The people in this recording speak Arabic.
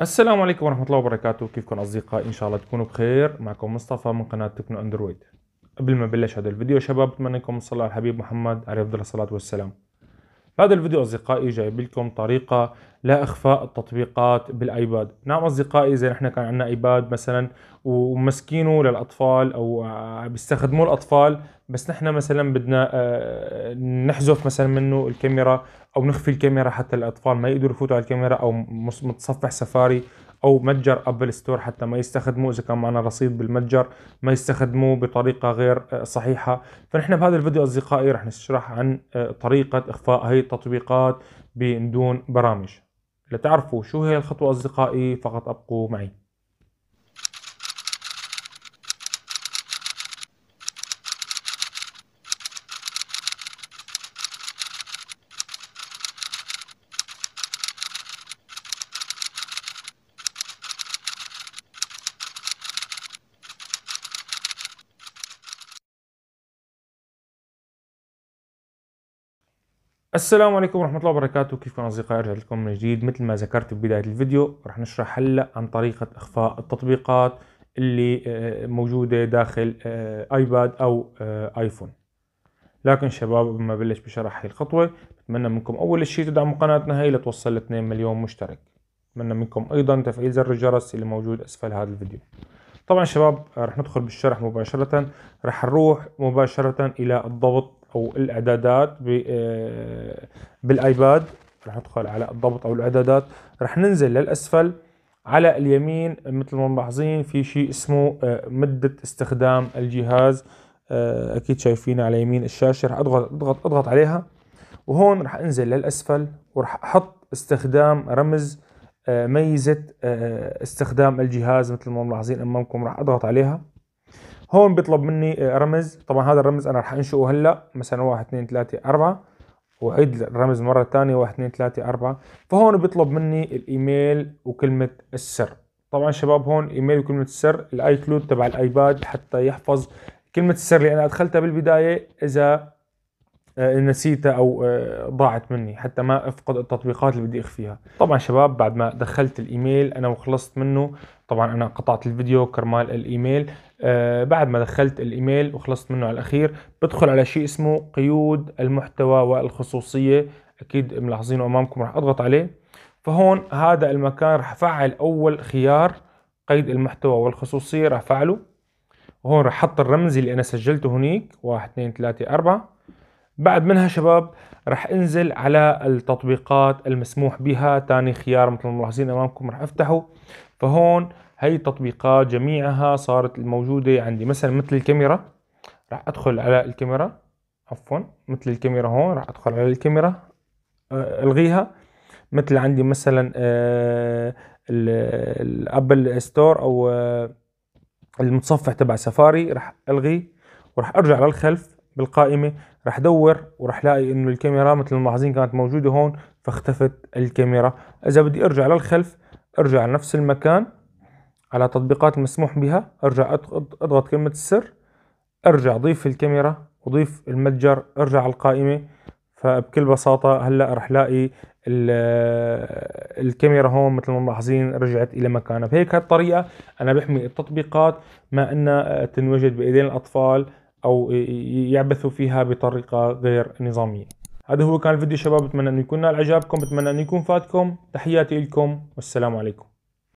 السلام عليكم ورحمة الله وبركاته كيفكم أصدقائي إن شاء الله تكونوا بخير معكم مصطفى من قناة تكنو أندرويد قبل ما بلش هذا الفيديو شباب بتمنى لكم الصلاة على الحبيب محمد عليه أفضل الصلاة والسلام هذا الفيديو أصدقائي جايب لكم طريقة لإخفاء التطبيقات بالآيباد نعم أصدقائي اذا نحن كان عندنا آيباد مثلا ومسكينه للأطفال أو آه، بيستخدموه الأطفال بس نحن مثلا بدنا آه، نحذف مثلا منه الكاميرا أو نخفي الكاميرا حتى الأطفال ما يقدروا يفوتوا على الكاميرا أو متصفح سفاري او متجر ابل ستور حتى ما يستخدموه اذا كان معنا رصيد بالمتجر ما يستخدموه بطريقه غير آه، صحيحه فنحن بهذا الفيديو اصدقائي رح نشرح عن آه، طريقه اخفاء هي التطبيقات بدون برامج لتعرفوا شو هي الخطوه اصدقائي فقط ابقوا معي السلام عليكم ورحمة الله وبركاته كيفكم أصدقائي رجعت لكم من جديد مثل ما ذكرت ببداية الفيديو رح نشرح هلأ عن طريقة إخفاء التطبيقات اللي آه، موجودة داخل آه، آيباد أو آه، آيفون لكن شباب قبل ما بلش بشرح هي الخطوة بتمنى منكم أول شيء تدعموا قناتنا هي لتوصل ل 2 مليون مشترك بتمنى منكم أيضا تفعيل زر الجرس اللي موجود أسفل هذا الفيديو طبعا شباب رح ندخل بالشرح مباشرة رح نروح مباشرة إلى الضبط او الاعدادات آه، بالايباد رح ندخل على الضبط او الاعدادات رح ننزل للاسفل على اليمين مثل ما ملاحظين في شيء اسمه آه، مدة استخدام الجهاز آه، اكيد شايفين على يمين الشاشة رح اضغط اضغط اضغط عليها وهون رح انزل للاسفل وراح احط استخدام رمز ميزة استخدام الجهاز مثل ما ملاحظين امامكم رح اضغط عليها هون بيطلب مني رمز طبعا هذا الرمز انا راح انشئه هلا مثلا 1 2 3 4 واعيد الرمز مره ثانيه 1 2 3 4 فهون بيطلب مني الايميل وكلمه السر طبعا شباب هون ايميل وكلمه السر الاي كلود تبع الايباد حتى يحفظ كلمه السر اللي انا ادخلتها بالبدايه اذا آه، نسيتها او آه، ضاعت مني حتى ما افقد التطبيقات اللي بدي اخفيها طبعا شباب بعد ما دخلت الايميل انا وخلصت منه طبعا انا قطعت الفيديو كرمال الايميل آه، بعد ما دخلت الايميل وخلصت منه على الاخير بدخل على شيء اسمه قيود المحتوى والخصوصيه اكيد ملاحظينه امامكم راح اضغط عليه فهون هذا المكان راح افعل اول خيار قيد المحتوى والخصوصيه راح افعله وهون راح احط الرمز اللي انا سجلته هنيك 1 2 3 4 بعد منها شباب رح انزل على التطبيقات المسموح بها تاني خيار مثل ما ملاحظين امامكم رح افتحه فهون هي التطبيقات جميعها صارت الموجودة عندي مثلا مثل الكاميرا رح ادخل على الكاميرا عفوا مثل الكاميرا هون رح ادخل على الكاميرا آه، الغيها مثل عندي مثلا آه، الابل ستور او آه، المتصفح تبع سفاري رح الغيه ورح ارجع للخلف بالقائمة رح دور ورح لاقي انه الكاميرا مثل ما ملاحظين كانت موجودة هون فاختفت الكاميرا اذا بدي ارجع للخلف ارجع لنفس المكان على تطبيقات مسموح بها ارجع اضغط كلمة السر ارجع ضيف الكاميرا وضيف المتجر ارجع على القائمة فبكل بساطة هلا رح لاقي الكاميرا هون مثل ما ملاحظين رجعت الى مكانها بهيك هالطريقة انا بحمي التطبيقات ما انها تنوجد بايدين الاطفال او يعبثوا فيها بطريقه غير نظاميه هذا هو كان الفيديو شباب بتمنى انه يكون نال اعجابكم بتمنى انه يكون فاتكم تحياتي لكم والسلام عليكم